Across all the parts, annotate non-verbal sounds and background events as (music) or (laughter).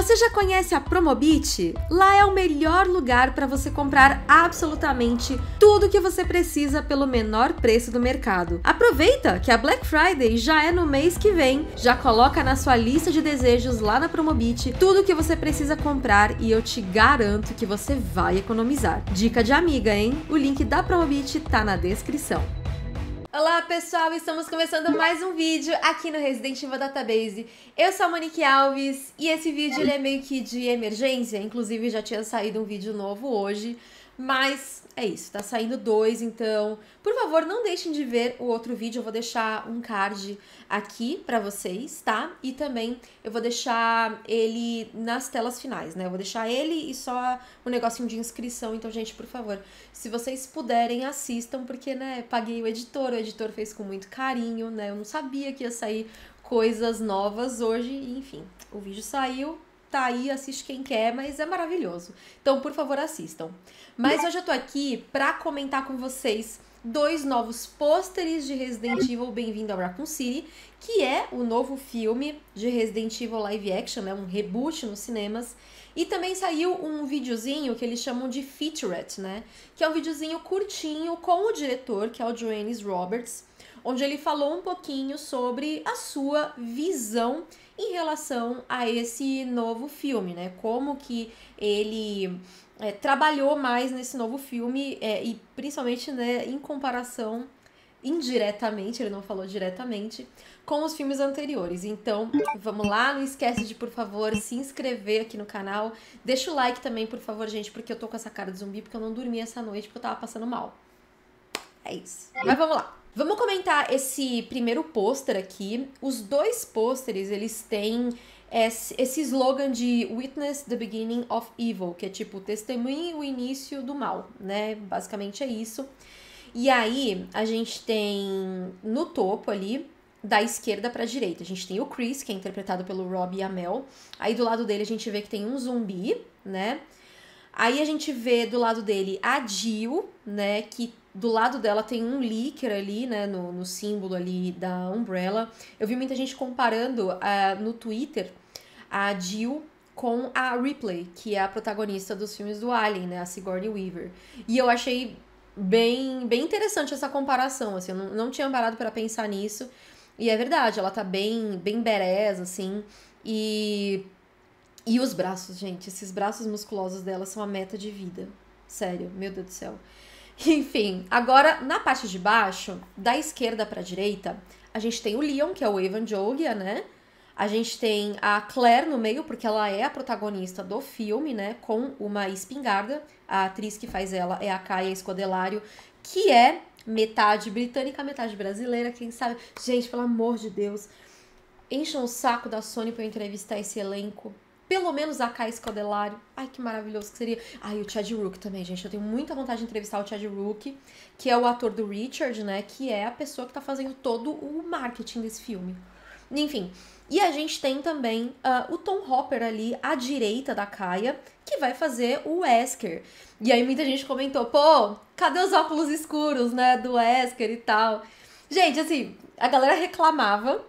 Você já conhece a Promobit? Lá é o melhor lugar para você comprar absolutamente tudo que você precisa pelo menor preço do mercado. Aproveita que a Black Friday já é no mês que vem. Já coloca na sua lista de desejos lá na Promobit tudo que você precisa comprar e eu te garanto que você vai economizar. Dica de amiga, hein? O link da Promobit tá na descrição. Olá pessoal, estamos começando mais um vídeo aqui no Resident Evil Database. Eu sou a Monique Alves e esse vídeo é meio que de emergência, inclusive já tinha saído um vídeo novo hoje, mas é isso, tá saindo dois, então por favor não deixem de ver o outro vídeo, eu vou deixar um card aqui para vocês, tá? E também eu vou deixar ele nas telas finais, né? Eu vou deixar ele e só o um negocinho de inscrição. Então, gente, por favor, se vocês puderem, assistam, porque, né, paguei o editor, o editor fez com muito carinho, né? Eu não sabia que ia sair coisas novas hoje, enfim. O vídeo saiu, tá aí, assiste quem quer, mas é maravilhoso. Então, por favor, assistam. Mas hoje eu tô aqui pra comentar com vocês dois novos pôsteres de Resident Evil Bem-vindo a Raccoon City, que é o novo filme de Resident Evil live action, né, um reboot nos cinemas. E também saiu um videozinho que eles chamam de featurette, né, que é um videozinho curtinho com o diretor, que é o Joannis Roberts, onde ele falou um pouquinho sobre a sua visão em relação a esse novo filme, né? Como que ele é, trabalhou mais nesse novo filme, é, e principalmente né, em comparação indiretamente, ele não falou diretamente, com os filmes anteriores. Então, vamos lá, não esquece de, por favor, se inscrever aqui no canal. Deixa o like também, por favor, gente, porque eu tô com essa cara de zumbi, porque eu não dormi essa noite, porque eu tava passando mal. É isso. Mas vamos lá. Vamos comentar esse primeiro pôster aqui. Os dois pôsteres, eles têm é esse slogan de Witness the Beginning of Evil, que é tipo testemunhe o início do mal, né? Basicamente é isso. E aí a gente tem no topo ali da esquerda para direita. A gente tem o Chris, que é interpretado pelo Rob amel Aí do lado dele a gente vê que tem um zumbi, né? Aí a gente vê do lado dele a Jill, né? Que do lado dela tem um líquido ali, né? No, no símbolo ali da Umbrella. Eu vi muita gente comparando uh, no Twitter a Jill com a Ripley, que é a protagonista dos filmes do Alien, né, a Sigourney Weaver. E eu achei bem, bem interessante essa comparação, assim, eu não, não tinha parado para pensar nisso. E é verdade, ela tá bem, bem berés, assim, e e os braços, gente, esses braços musculosos dela são a meta de vida. Sério, meu Deus do céu. Enfim, agora na parte de baixo, da esquerda para direita, a gente tem o Leon, que é o Evan Jogia, né? A gente tem a Claire no meio, porque ela é a protagonista do filme, né? Com uma espingarda. A atriz que faz ela é a Caia Escodelário, que é metade britânica, metade brasileira, quem sabe. Gente, pelo amor de Deus, encham o saco da Sony para entrevistar esse elenco. Pelo menos a Kai Escodelário. Ai, que maravilhoso que seria. Ai, o Chad Rook também, gente. Eu tenho muita vontade de entrevistar o Chad Rook, que é o ator do Richard, né? Que é a pessoa que tá fazendo todo o marketing desse filme. Enfim. E a gente tem também uh, o Tom Hopper ali à direita da Kaia, que vai fazer o Wesker. E aí muita gente comentou, pô, cadê os óculos escuros, né, do Wesker e tal. Gente, assim, a galera reclamava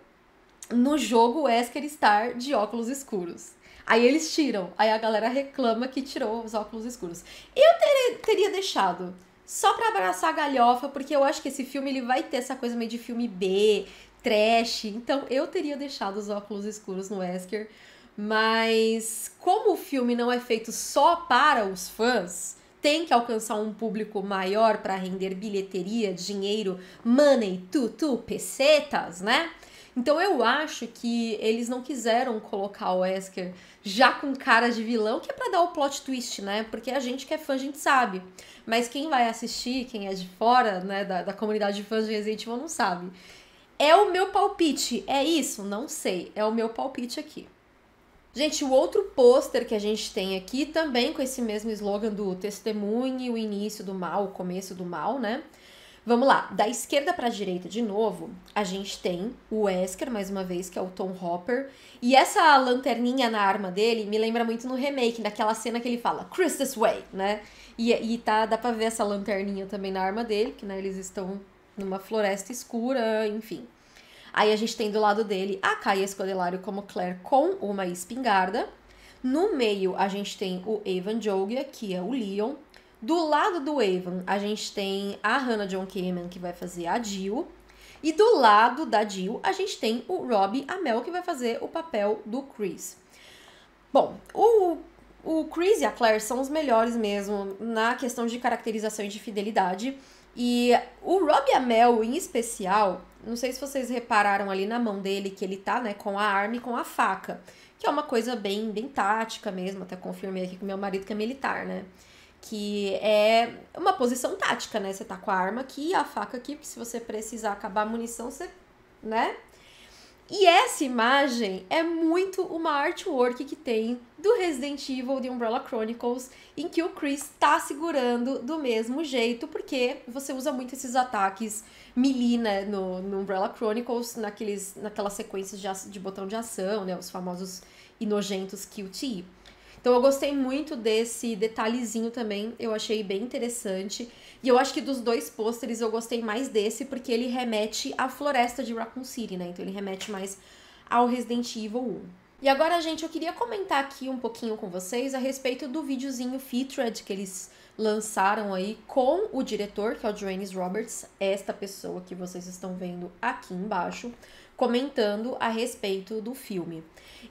no jogo Wesker estar de óculos escuros. Aí eles tiram, aí a galera reclama que tirou os óculos escuros. Eu ter, teria deixado, só para abraçar a galhofa, porque eu acho que esse filme ele vai ter essa coisa meio de filme B, trash. Então eu teria deixado os óculos escuros no Wesker. Mas como o filme não é feito só para os fãs, tem que alcançar um público maior para render bilheteria, dinheiro, money, tutu, pesetas, né? Então eu acho que eles não quiseram colocar o Wesker já com cara de vilão, que é para dar o plot twist, né? Porque a gente que é fã, a gente sabe. Mas quem vai assistir, quem é de fora, né, da, da comunidade de fãs de Resident Evil não sabe. É o meu palpite, é isso? Não sei, é o meu palpite aqui. Gente, o outro pôster que a gente tem aqui, também com esse mesmo slogan do testemunhe o início do mal, o começo do mal, né? Vamos lá, da esquerda para a direita de novo, a gente tem o Wesker, mais uma vez, que é o Tom Hopper. E essa lanterninha na arma dele me lembra muito no remake, daquela cena que ele fala, Chris this way, né? E, e tá, dá pra ver essa lanterninha também na arma dele, que né, eles estão numa floresta escura, enfim. Aí a gente tem do lado dele a Caia Escodelário como Claire com uma espingarda. No meio a gente tem o Evan Jogia, que é o Leon. Do lado do Evan a gente tem a Hannah John Kamen, que vai fazer a Jill. E do lado da Jill a gente tem o Rob Amel, que vai fazer o papel do Chris. Bom, o, o Chris e a Claire são os melhores mesmo na questão de caracterização e de fidelidade. E o Rob Amel, em especial, não sei se vocês repararam ali na mão dele que ele tá, né, com a arma e com a faca, que é uma coisa bem, bem tática mesmo, até confirmei aqui com meu marido que é militar, né? Que é uma posição tática, né? Você tá com a arma aqui, a faca aqui, se você precisar acabar a munição, você, né, e essa imagem é muito uma artwork que tem do Resident Evil de Umbrella Chronicles, em que o Chris tá segurando do mesmo jeito, porque você usa muito esses ataques melee, né, no, no Umbrella Chronicles, naqueles, naquelas sequências de, de botão de ação, né, os famosos e nojentos QTE. Então eu gostei muito desse detalhezinho também, eu achei bem interessante. E eu acho que dos dois pôsteres eu gostei mais desse, porque ele remete à floresta de Raccoon City, né? Então ele remete mais ao Resident Evil 1. E agora, gente, eu queria comentar aqui um pouquinho com vocês a respeito do videozinho featured que eles lançaram aí com o diretor, que é o Joannis Roberts, esta pessoa que vocês estão vendo aqui embaixo, comentando a respeito do filme.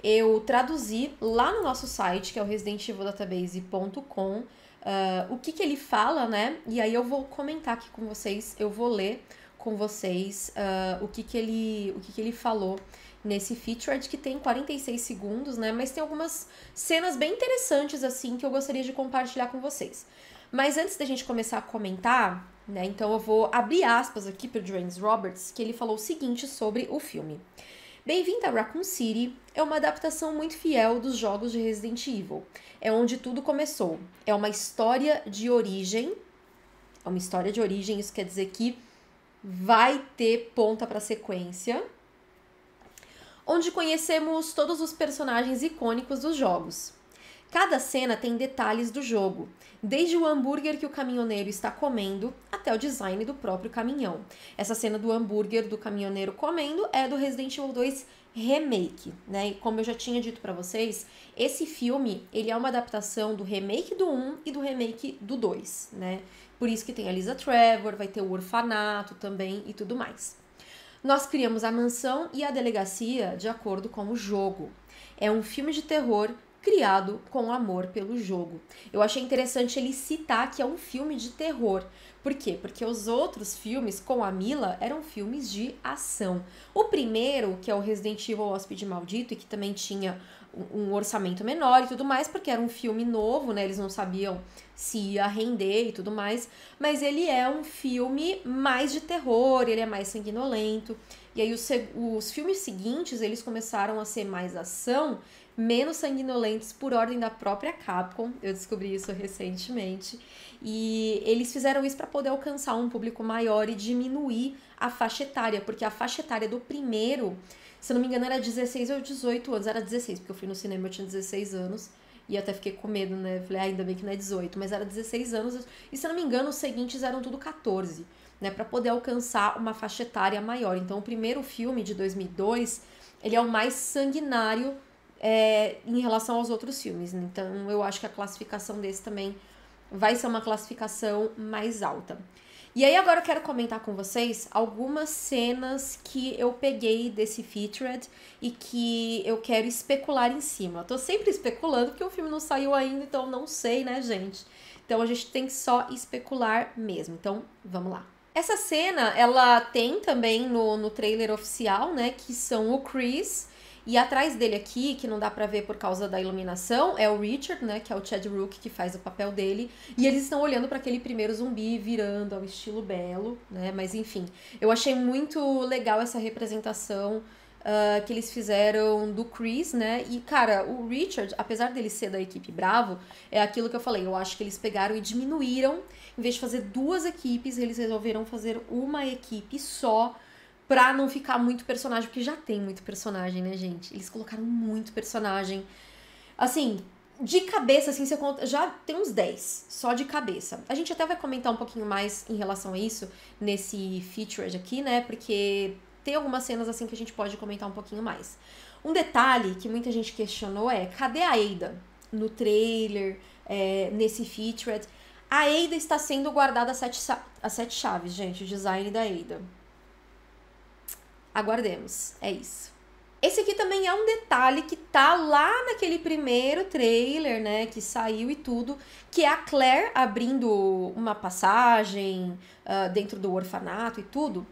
Eu traduzi lá no nosso site, que é o residentevildatabase.com, uh, ah, o que, que ele fala, né? E aí eu vou comentar aqui com vocês, eu vou ler com vocês uh, o, que, que, ele, o que, que ele falou nesse featured é que tem 46 segundos, né? Mas tem algumas cenas bem interessantes assim que eu gostaria de compartilhar com vocês. Mas antes da gente começar a comentar, né? Então eu vou abrir aspas aqui para o James Roberts, que ele falou o seguinte sobre o filme. Bem-vindo a Raccoon City é uma adaptação muito fiel dos jogos de Resident Evil. É onde tudo começou. É uma história de origem. É uma história de origem, isso quer dizer que vai ter ponta para sequência. Onde conhecemos todos os personagens icônicos dos jogos. Cada cena tem detalhes do jogo, desde o hambúrguer que o caminhoneiro está comendo até o design do próprio caminhão. Essa cena do hambúrguer do caminhoneiro comendo é do Resident Evil 2 Remake, né? E como eu já tinha dito para vocês, esse filme, ele é uma adaptação do remake do 1 e do remake do 2, né? Por isso que tem a Lisa Trevor, vai ter o orfanato também e tudo mais. Nós criamos a mansão e a delegacia de acordo com o jogo. É um filme de terror criado com amor pelo jogo. Eu achei interessante ele citar que é um filme de terror. Por quê? Porque os outros filmes com a Mila eram filmes de ação. O primeiro, que é o Resident Evil Hóspede Maldito, e que também tinha um orçamento menor e tudo mais, porque era um filme novo, né? Eles não sabiam se ia render e tudo mais, mas ele é um filme mais de terror, ele é mais sanguinolento. E aí os, os filmes seguintes, eles começaram a ser mais ação menos sanguinolentos por ordem da própria Capcom. Eu descobri isso recentemente. E eles fizeram isso para poder alcançar um público maior e diminuir a faixa etária, porque a faixa etária do primeiro, se não me engano, era 16 ou 18 anos, era 16, porque eu fui no cinema eu tinha 16 anos. E até fiquei com medo, né? Falei, ah, ainda bem que não é 18, mas era 16 anos. E se não me engano, os seguintes eram tudo 14, né? Para poder alcançar uma faixa etária maior. Então, o primeiro filme de 2002, ele é o mais sanguinário é, em relação aos outros filmes. Então, eu acho que a classificação desse também vai ser uma classificação mais alta. E aí, agora eu quero comentar com vocês algumas cenas que eu peguei desse featured e que eu quero especular em cima. Eu tô sempre especulando porque o filme não saiu ainda, então não sei, né, gente? Então a gente tem que só especular mesmo. Então, vamos lá. Essa cena, ela tem também no, no trailer oficial, né, que são o Chris e atrás dele aqui, que não dá para ver por causa da iluminação, é o Richard, né, que é o Chad Rook que faz o papel dele, e eles estão olhando para aquele primeiro zumbi virando ao estilo belo, né? Mas enfim, eu achei muito legal essa representação Uh, que eles fizeram do Chris, né? E, cara, o Richard, apesar dele ser da equipe Bravo, é aquilo que eu falei. Eu acho que eles pegaram e diminuíram. Em vez de fazer duas equipes, eles resolveram fazer uma equipe só pra não ficar muito personagem, porque já tem muito personagem, né, gente? Eles colocaram muito personagem. Assim, de cabeça, assim, você conta. Já tem uns 10, só de cabeça. A gente até vai comentar um pouquinho mais em relação a isso nesse featured aqui, né? Porque tem algumas cenas assim que a gente pode comentar um pouquinho mais. Um detalhe que muita gente questionou é: cadê a Eida no trailer, é, nesse featured? A Eida está sendo guardada as sete, sete chaves, gente, o design da Eida. Aguardemos. É isso. Esse aqui também é um detalhe que tá lá naquele primeiro trailer, né, que saiu e tudo, que é a Claire abrindo uma passagem uh, dentro do orfanato e tudo.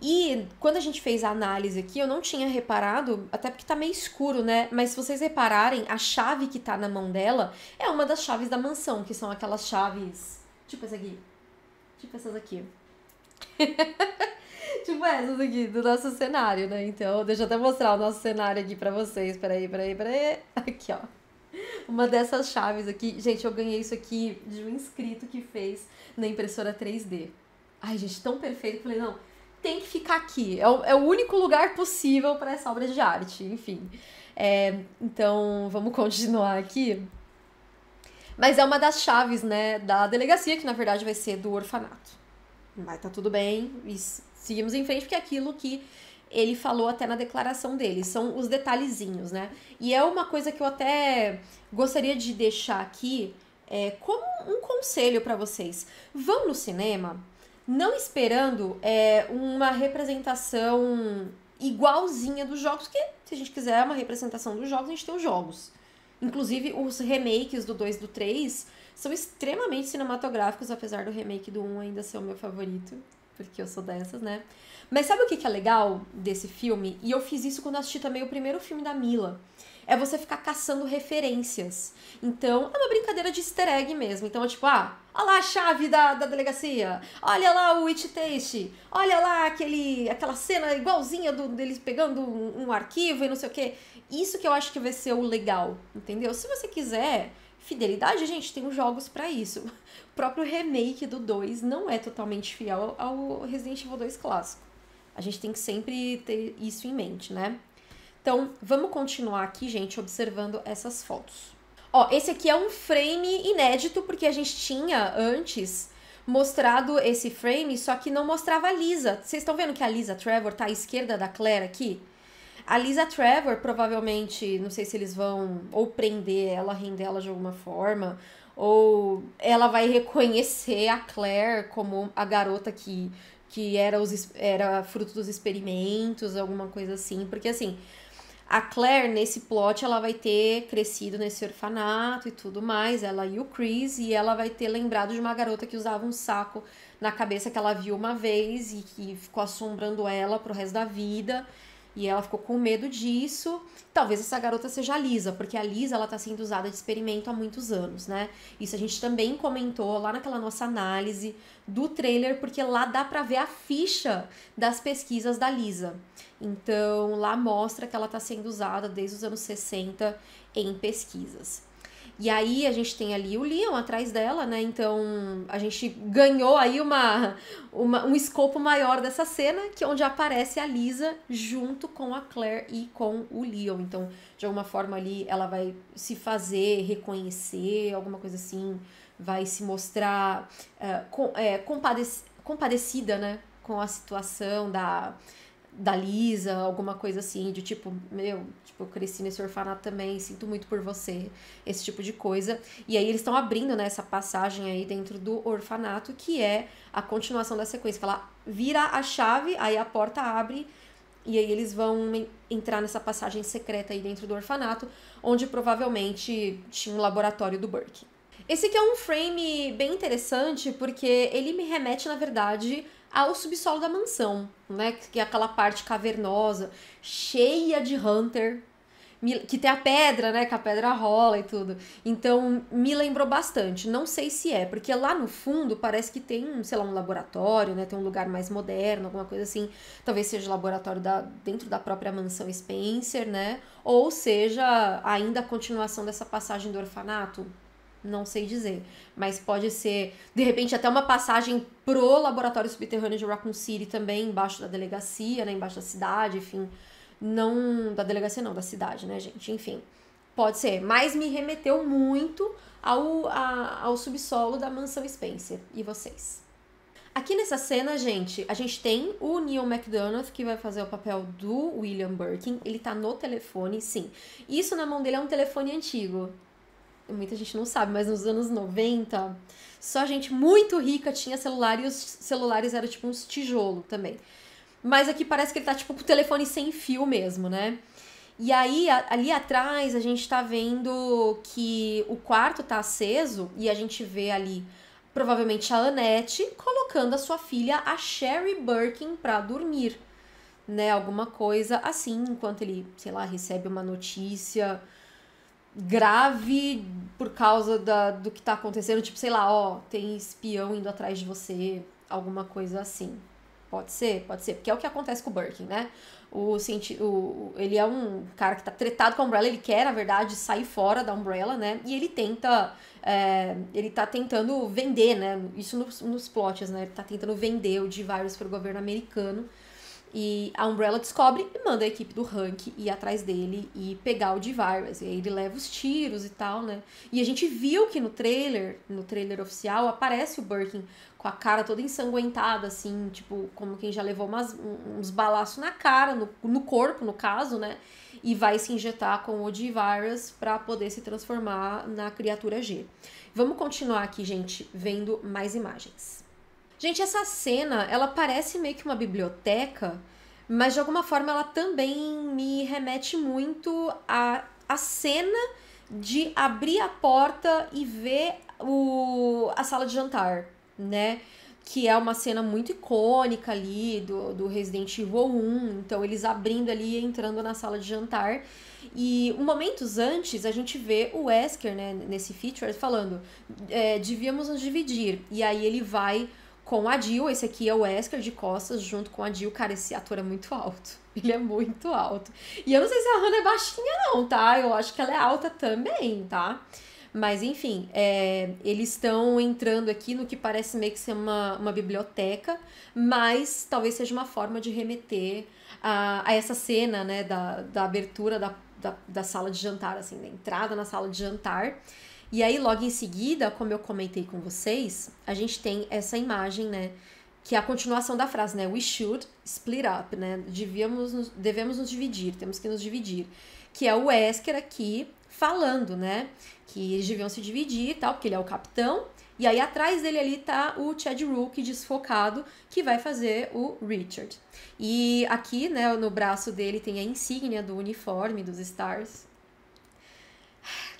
E quando a gente fez a análise aqui, eu não tinha reparado, até porque tá meio escuro, né? Mas se vocês repararem, a chave que tá na mão dela é uma das chaves da mansão, que são aquelas chaves. Tipo essa aqui. Tipo essas aqui. (laughs) (laughs) tipo essas é, aqui, do nosso cenário, né? Então, deixa eu até mostrar o nosso cenário aqui pra vocês. Peraí, peraí, peraí. (laughs) Aqui, ó. Uma dessas chaves aqui. Gente, eu ganhei isso aqui de um inscrito que fez na impressora 3D. Ai, gente, tão perfeito. Falei, não, tem que ficar aqui. É o, é o único lugar possível para essa obra de arte, enfim. É, então, vamos (laughs) continuar aqui. Mas é uma das chaves, né, da delegacia, que na verdade vai ser do orfanato. Mas tá tudo bem, isso seguimos em frente, porque é aquilo que ele falou até na declaração dele, são os detalhezinhos, né? E é uma coisa que eu até gostaria de deixar aqui é, como um conselho para vocês. Vão no cinema não esperando é, uma representação igualzinha dos jogos, porque se a gente quiser uma representação dos jogos, a gente tem os jogos. Inclusive, os remakes do 2 e do 3 são extremamente cinematográficos, apesar do remake do 1 ainda ser o meu favorito porque eu sou dessas, né? Mas sabe o que, que é legal desse filme? E eu fiz isso quando assisti também o primeiro filme da Mila. É você ficar caçando referências. Então, é uma brincadeira de easter egg mesmo. Então, é tipo, ah, olha lá a chave da, da delegacia. Olha lá o It Taste. Olha lá aquele, aquela cena igualzinha do, deles pegando um, um arquivo e não sei o quê. Isso que eu acho que vai ser o legal, entendeu? Se você quiser fidelidade, gente, tem os jogos para isso. O próprio remake do 2 não é totalmente fiel ao Resident Evil 2 clássico. A gente tem que sempre ter isso em mente, né? Então, vamos continuar aqui, gente, observando essas fotos. Ó, esse aqui é um frame inédito, porque a gente tinha antes mostrado esse frame, só que não mostrava a Lisa. Vocês estão vendo que a Lisa Trevor tá à esquerda da Claire aqui? A Lisa Trevor, provavelmente, não sei se eles vão ou prender ela, render ela de alguma forma, ou ela vai reconhecer a Claire como a garota que, que era, os, era fruto dos experimentos, alguma coisa assim. Porque, assim, a Claire, nesse plot, ela vai ter crescido nesse orfanato e tudo mais, ela e o Chris, e ela vai ter lembrado de uma garota que usava um saco na cabeça que ela viu uma vez e que ficou assombrando ela pro resto da vida. E ela ficou com medo disso. Talvez essa garota seja a Lisa, porque a Lisa ela tá sendo usada de experimento há muitos anos, né? Isso a gente também comentou lá naquela nossa análise do trailer, porque lá dá para ver a ficha das pesquisas da Lisa. Então, lá mostra que ela tá sendo usada desde os anos 60 em pesquisas. E aí a gente tem ali o Leon atrás dela, né? Então a gente ganhou aí uma, uma, um escopo maior dessa cena, que é onde aparece a Lisa junto com a Claire e com o Leon. Então, de alguma forma ali ela vai se fazer reconhecer, alguma coisa assim, vai se mostrar uh, com, é, compadec compadecida, né? Com a situação da da Lisa, alguma coisa assim, de tipo, meu, tipo, eu cresci nesse orfanato também, sinto muito por você, esse tipo de coisa. E aí eles estão abrindo né, essa passagem aí dentro do orfanato, que é a continuação da sequência, que ela vira a chave, aí a porta abre, e aí eles vão entrar nessa passagem secreta aí dentro do orfanato, onde provavelmente tinha um laboratório do Burke. Esse aqui é um frame bem interessante, porque ele me remete, na verdade, ao subsolo da mansão, né? Que é aquela parte cavernosa, cheia de Hunter, que tem a pedra, né? Que a pedra rola e tudo. Então, me lembrou bastante. Não sei se é, porque lá no fundo parece que tem, sei lá, um laboratório, né? Tem um lugar mais moderno, alguma coisa assim. Talvez seja laboratório da, dentro da própria mansão Spencer, né? Ou seja, ainda a continuação dessa passagem do orfanato. Não sei dizer. Mas pode ser, de repente, até uma passagem pro laboratório subterrâneo de Raccoon City também, embaixo da delegacia, né? Embaixo da cidade, enfim. Não. Da delegacia, não, da cidade, né, gente? Enfim. Pode ser. Mas me remeteu muito ao, a, ao subsolo da mansão Spencer. E vocês? Aqui nessa cena, gente, a gente tem o Neil McDonough, que vai fazer o papel do William Birkin. Ele tá no telefone, sim. Isso na mão dele é um telefone antigo muita gente não sabe, mas nos anos 90, só gente muito rica tinha celular e os celulares eram tipo uns tijolo também. Mas aqui parece que ele tá tipo com o telefone sem fio mesmo, né? E aí, a, ali atrás, a gente tá vendo que o quarto tá aceso e a gente vê ali provavelmente a Annette colocando a sua filha, a Sherry Birkin, pra dormir, né? Alguma coisa assim, enquanto ele, sei lá, recebe uma notícia grave por causa da, do que tá acontecendo. Tipo, sei lá, ó, tem espião indo atrás de você, alguma coisa assim. Pode ser, pode ser, porque é o que acontece com o Birkin, né? O, o ele é um cara que tá tretado com a Umbrella, ele quer, na verdade, sair fora da Umbrella, né? E ele tenta, é, ele tá tentando vender, né? Isso nos, nos plots, né? Ele tá tentando vender o D-Virus pro governo americano. E a Umbrella descobre e manda a equipe do Hank ir atrás dele e pegar o D-Virus. E aí ele leva os tiros e tal, né? E a gente viu que no trailer, no trailer oficial, aparece o Birkin com a cara toda ensanguentada, assim, tipo, como quem já levou umas, uns balaços na cara, no, no corpo, no caso, né? E vai se injetar com o D-Virus pra poder se transformar na criatura G. Vamos continuar aqui, gente, vendo mais imagens. Gente, essa cena, ela parece meio que uma biblioteca, mas de alguma forma ela também me remete muito à, à cena de abrir a porta e ver o, a sala de jantar, né? que é uma cena muito icônica ali do, do Resident Evil 1. Então, eles abrindo ali e entrando na sala de jantar. E momentos antes, a gente vê o Wesker, né, nesse feature, falando: é, devíamos nos dividir. E aí ele vai com a Jill. Esse aqui é o Esker de costas junto com a Jill. Cara, esse ator é muito alto. (laughs) Ele é muito alto. E eu não sei se a Hannah é baixinha não, tá? Eu acho que ela é alta também, tá? Mas enfim, é, eles estão entrando aqui no que parece meio que ser uma, uma biblioteca, mas talvez seja uma forma de remeter a, a essa cena, né, da, da abertura da, da, da sala de jantar, assim, da entrada na sala de jantar. E aí, logo em seguida, como eu comentei com vocês, a gente tem essa imagem, né? Que é a continuação da frase, né? We should split up, né? Devíamos nos, devemos nos dividir, temos que nos dividir. Que é o Wesker aqui falando, né? Que eles deviam se dividir e tal, porque ele é o capitão. E aí atrás dele ali tá o Chad Rook desfocado, que vai fazer o Richard. E aqui, né, no braço dele tem a insígnia do uniforme dos Stars,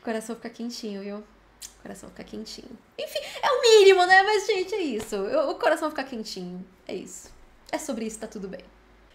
coração fica quentinho, viu? O coração fica quentinho. Enfim, é o mínimo, né? Mas, gente, é isso. O coração fica quentinho. É isso. É sobre isso, tá tudo bem.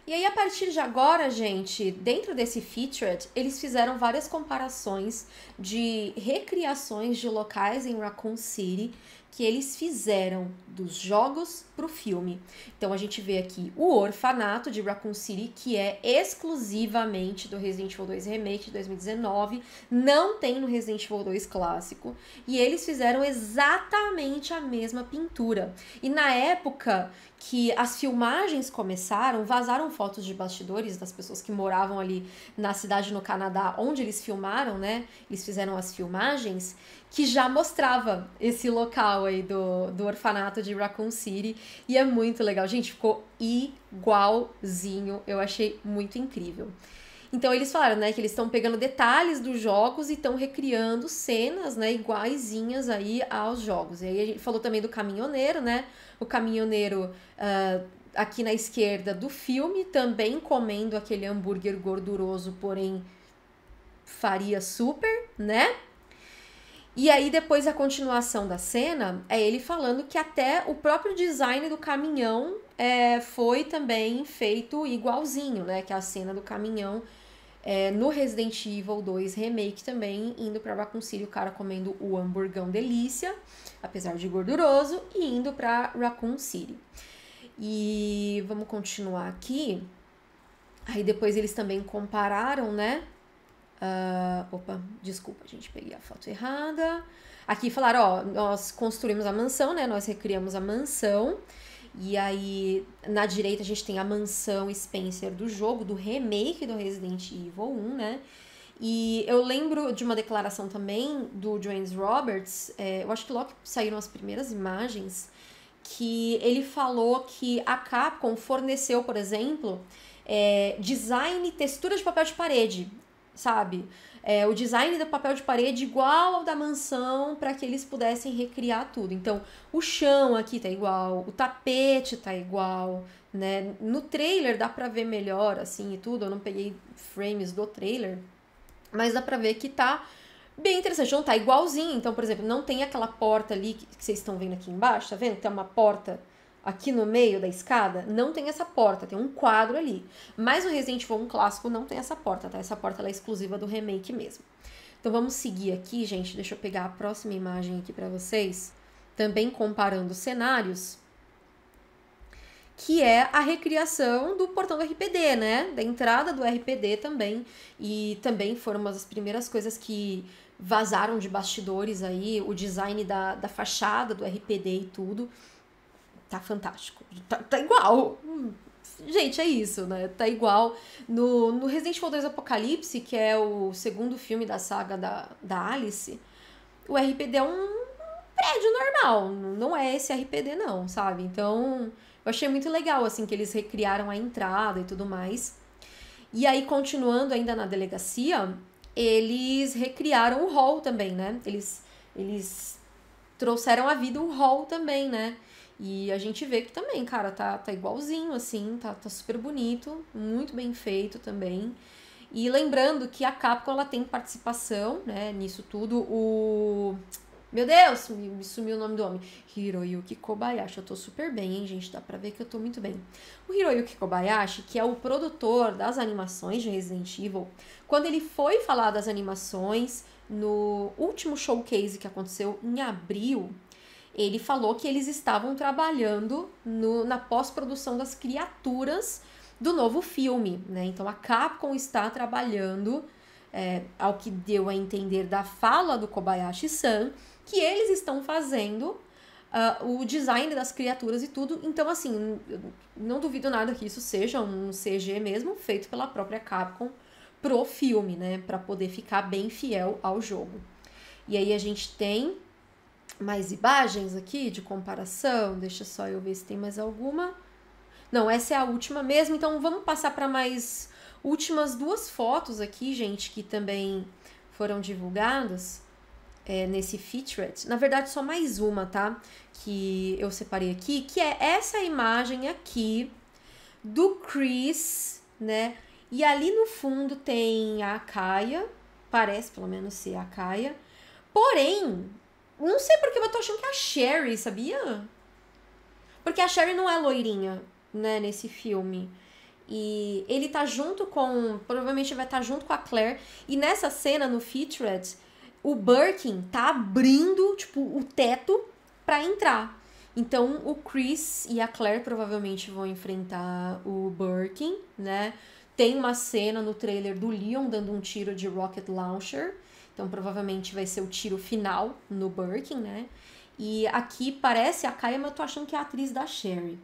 E aí, a partir de agora, gente, dentro desse featured, eles fizeram várias comparações de recriações de locais em Raccoon City que eles fizeram dos jogos para o filme. Então a gente vê aqui o Orfanato de Raccoon City, que é exclusivamente do Resident Evil 2 Remake de 2019, não tem no Resident Evil 2 clássico, e eles fizeram exatamente a mesma pintura. E na época que as filmagens começaram, vazaram fotos de bastidores das pessoas que moravam ali na cidade no Canadá, onde eles filmaram, né? Eles fizeram as filmagens que já mostrava esse local aí do, do orfanato de Raccoon City. E é muito legal. Gente, ficou igualzinho. Eu achei muito incrível. Então eles falaram, né, que eles estão pegando detalhes dos jogos e estão recriando cenas, né, iguaizinhas aí aos jogos. E aí a gente falou também do caminhoneiro, né? O caminhoneiro uh, aqui na esquerda do filme também comendo aquele hambúrguer gorduroso, porém faria super, né? E aí depois a continuação da cena é ele falando que até o próprio design do caminhão é, foi também feito igualzinho, né? Que é a cena do caminhão é, no Resident Evil 2 Remake também, indo pra Raccoon o cara comendo o hamburgão delícia, apesar de gorduroso, e indo pra Raccoon City. E vamos continuar aqui. Aí depois eles também compararam, né? Uh, opa, desculpa, a gente, peguei a foto errada. Aqui falaram, ó, nós construímos a mansão, né? Nós recriamos a mansão. E aí, na direita, a gente tem a mansão Spencer do jogo, do remake do Resident Evil 1, né? E eu lembro de uma declaração também do James Roberts, é, eu acho que logo que saíram as primeiras imagens, que ele falou que a Capcom forneceu, por exemplo, é, design e textura de papel de parede sabe? É, o design do papel de parede igual ao da mansão para que eles pudessem recriar tudo. Então, o chão aqui tá igual, o tapete tá igual, né? No trailer dá para ver melhor assim e tudo. Eu não peguei frames do trailer, mas dá para ver que tá bem interessante, não tá igualzinho. Então, por exemplo, não tem aquela porta ali que, que vocês estão vendo aqui embaixo, tá vendo? Tem uma porta aqui no meio da escada, não tem essa porta, tem um quadro ali. Mas o Resident Evil 1 clássico não tem essa porta, tá? Essa porta é exclusiva do remake mesmo. Então vamos seguir aqui, gente. Deixa eu pegar a próxima imagem aqui para vocês, também comparando cenários, que é a recriação do portão do RPD, né? Da entrada do RPD também. E também foram uma das primeiras coisas que vazaram de bastidores aí, o design da, da fachada do RPD e tudo tá fantástico. Tá, tá igual. Hum, gente, é isso, né? Tá igual no, no Resident Evil 2 Apocalipse, que é o segundo filme da saga da, da Alice. O RPD é um prédio normal, não é esse RPD não, sabe? Então, eu achei muito legal assim que eles recriaram a entrada e tudo mais. E aí continuando ainda na delegacia, eles recriaram o hall também, né? Eles eles trouxeram à vida o hall também, né? E a gente vê que também, cara, tá, tá igualzinho, assim, tá, tá super bonito, muito bem feito também. E lembrando que a Capcom, ela tem participação, né, nisso tudo. O... Meu Deus, me, sumiu o nome do homem. Hiroyuki Kobayashi. Eu tô super bem, hein, gente? Dá pra ver que eu tô muito bem. O Hiroyuki Kobayashi, que é o produtor das animações de Resident Evil, quando ele foi falar das animações no último showcase que aconteceu em abril ele falou que eles estavam trabalhando no, na pós-produção das criaturas do novo filme, né? Então a Capcom está trabalhando, é, ao que deu a entender da fala do Kobayashi-san, que eles estão fazendo uh, o design das criaturas e tudo. Então, assim, não duvido nada que isso seja um CG mesmo, feito pela própria Capcom pro filme, né? Para poder ficar bem fiel ao jogo. E aí a gente tem mais imagens aqui de comparação. Deixa só eu ver se tem mais alguma. Não, essa é a última mesmo. Então vamos passar para mais últimas duas fotos aqui, gente, que também foram divulgadas é, nesse featured. Na verdade, só mais uma, tá? Que eu separei aqui, que é essa imagem aqui do Chris, né? E ali no fundo tem a caia parece pelo menos ser a caia Porém, não sei porque eu tô achando que é a Sherry, sabia? Porque a Sherry não é loirinha, né, nesse filme. E ele tá junto com. Provavelmente vai estar tá junto com a Claire. E nessa cena, no Featured, o Birkin tá abrindo, tipo, o teto para entrar. Então o Chris e a Claire provavelmente vão enfrentar o Birkin, né? Tem uma cena no trailer do Leon dando um tiro de rocket launcher. Então provavelmente vai ser o tiro final no Birkin, né? E aqui parece a Kaia, mas eu tô achando que é a atriz da Sherry.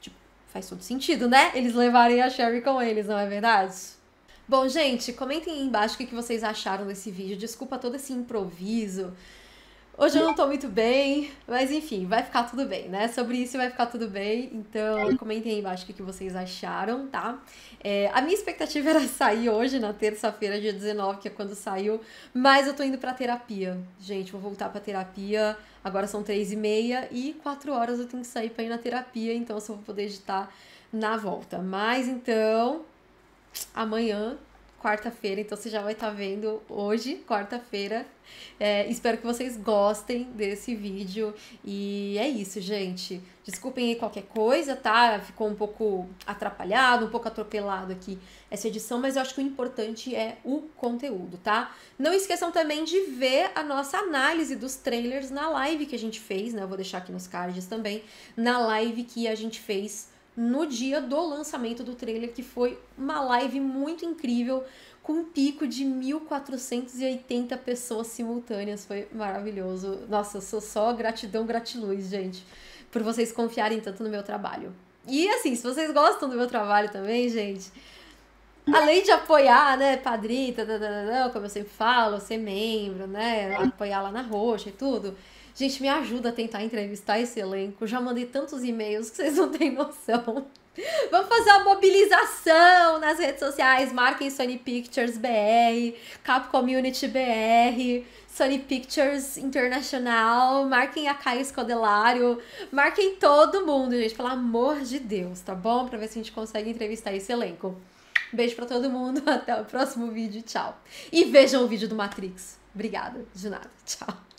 Tipo, faz todo sentido, né? Eles levarem a Sherry com eles, não é verdade? Bom, gente, comentem aí embaixo o que vocês acharam desse vídeo. Desculpa todo esse improviso. Hoje eu não tô muito bem, mas enfim, vai ficar tudo bem, né? Sobre isso vai ficar tudo bem, então comentem aí embaixo o que vocês acharam, tá? É, a minha expectativa (laughs) era sair hoje, na terça-feira, dia 19, que é quando saiu, mas eu tô indo pra terapia. Gente, vou voltar pra terapia, agora são três e meia e quatro horas eu tenho que sair pra ir na terapia, então eu só vou poder editar na volta. Mas então, amanhã quarta-feira, então você já vai estar tá vendo hoje, quarta-feira. É, espero que vocês gostem desse vídeo e é isso, gente. Desculpem aí qualquer coisa, tá? Ficou um pouco atrapalhado, um pouco atropelado aqui essa edição, mas eu acho que o importante é o conteúdo, tá? Não esqueçam também de ver a nossa análise dos trailers na live que a gente fez, né? Eu vou deixar aqui nos cards também, na live que a gente fez no dia do lançamento do trailer, que foi uma live muito incrível, com um pico de 1.480 pessoas simultâneas. Foi maravilhoso. Nossa, sou só gratidão, gratiluz, gente, por vocês confiarem tanto no meu trabalho. E assim, se vocês gostam do meu trabalho também, gente, além de apoiar, né, padrinho, como eu sempre falo, ser membro, né, apoiar lá na roxa e tudo. Gente, me ajuda a tentar entrevistar esse elenco. Já mandei tantos e-mails que vocês não têm noção. (laughs) Vamos fazer uma mobilização nas redes sociais. Marquem Sony Pictures BR, Cap Community BR, Sony Pictures Internacional. Marquem a Caio Escodelário. Marquem todo mundo, gente. Pelo amor de Deus, tá bom? Pra ver se a gente consegue entrevistar esse elenco. Beijo para todo mundo. (laughs) Até o próximo vídeo. Tchau. E vejam o vídeo do Matrix. Obrigada. De nada. Tchau.